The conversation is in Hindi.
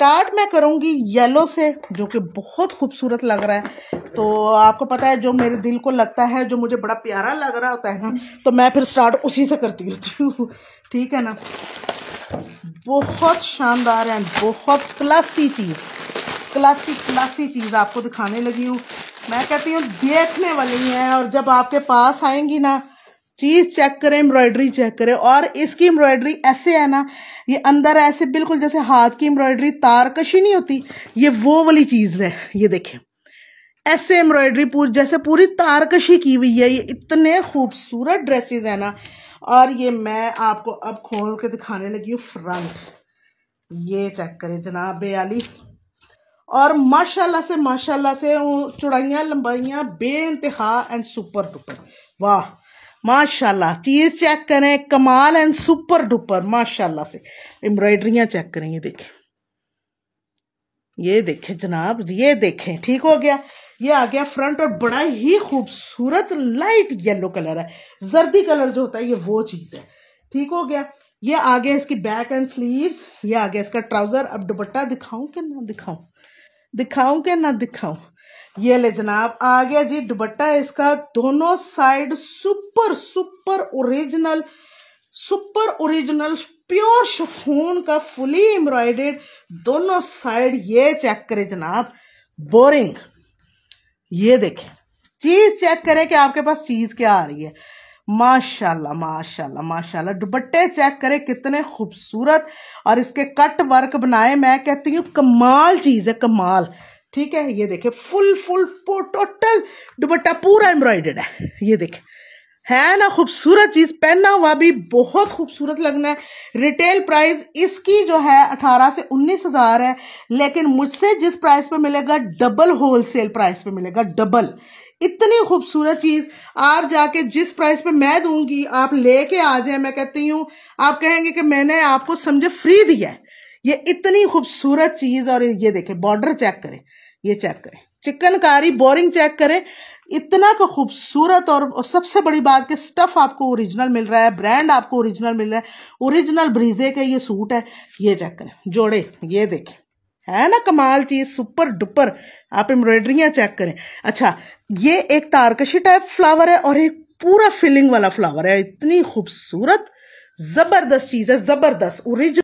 स्टार्ट मैं करूँगी येलो से जो कि बहुत खूबसूरत लग रहा है तो आपको पता है जो मेरे दिल को लगता है जो मुझे बड़ा प्यारा लग रहा होता है ना तो मैं फिर स्टार्ट उसी से करती रहती हूँ ठीक है ना बहुत शानदार है बहुत क्लासी चीज़ क्लासी क्लासी चीज़ आपको दिखाने लगी हूँ मैं कहती हूँ देखने वाली हैं और जब आपके पास आएंगी ना चीज चेक करें एम्ब्रॉयडरी चेक करें और इसकी एम्ब्रॉयडरी ऐसे है ना ये अंदर ऐसे बिल्कुल जैसे हाथ की एम्ब्रॉयडरी तारकशी नहीं होती ये वो वाली चीज़ है ये देखें ऐसे एम्ब्रॉयडरी पूरी जैसे पूरी तारकशी की हुई है ये इतने खूबसूरत ड्रेसेस है ना और ये मैं आपको अब खोल के दिखाने लगी हूँ फ्रंट ये चेक करें जनाब आली और माशाल्लाह से माशाल्लाह से चुड़ाइयाँ लंबाइयाँ बे इंतहा एंड सुपर टुपर वाह माशाल्लाह चीज़ चेक करें कमाल एंड सुपर डुपर माशाल्लाह से एम्ब्रॉयडरियाँ चेक करें ये देखें ये देखें जनाब ये देखें ठीक हो गया ये आ गया फ्रंट और बड़ा ही खूबसूरत लाइट येलो कलर है जर्दी कलर जो होता है ये वो चीज़ है ठीक हो गया ये आ गया इसकी बैक एंड स्लीव्स ये आ गया इसका ट्राउज़र अब दुपट्टा दिखाऊं कि ना दिखाऊं दिखाऊं के ना दिखाऊं ये ले जनाब आ गया जी दुबट्टा इसका दोनों side super super original super original pure chiffon का फुली एम्ब्रॉयडेड दोनों साइड ये चेक करें जनाब बोरिंग ये देखें चीज चेक करें कि आपके पास चीज क्या आ रही है माशाल्लाह माशाल्लाह माशाल्लाह दुपट्टे चेक करें कितने खूबसूरत और इसके कट वर्क बनाए मैं कहती हूँ कमाल चीज़ है कमाल ठीक है ये देखे फुल फुल टोटल दुपट्टा पूरा एम्ब्रॉयडर्ड है ये देखे है ना खूबसूरत चीज पहना हुआ भी बहुत खूबसूरत लगना है रिटेल प्राइस इसकी जो है अठारह से उन्नीस हजार है लेकिन मुझसे जिस प्राइस पे मिलेगा डबल होलसेल प्राइस पे मिलेगा डबल इतनी खूबसूरत चीज आप जाके जिस प्राइस पे मैं दूंगी आप लेके आ जाए मैं कहती हूँ आप कहेंगे कि मैंने आपको समझे फ्री दिया है ये इतनी खूबसूरत चीज और ये देखें बॉर्डर चेक करें ये चेक करें चिकनकारी बोरिंग चेक करें इतना का खूबसूरत और सबसे बड़ी बात कि स्टफ आपको ओरिजिनल मिल रहा है ब्रांड आपको ओरिजिनल मिल रहा है ओरिजिनल ब्रीजे का ये सूट है ये चेक करें जोड़े ये देखें है ना कमाल चीज सुपर डुपर आप एम्ब्रॉयडरियां चेक करें अच्छा ये एक तारकशी टाइप फ्लावर है और एक पूरा फिलिंग वाला फ्लावर है इतनी खूबसूरत जबरदस्त चीज है जबरदस्त ओरिजिनल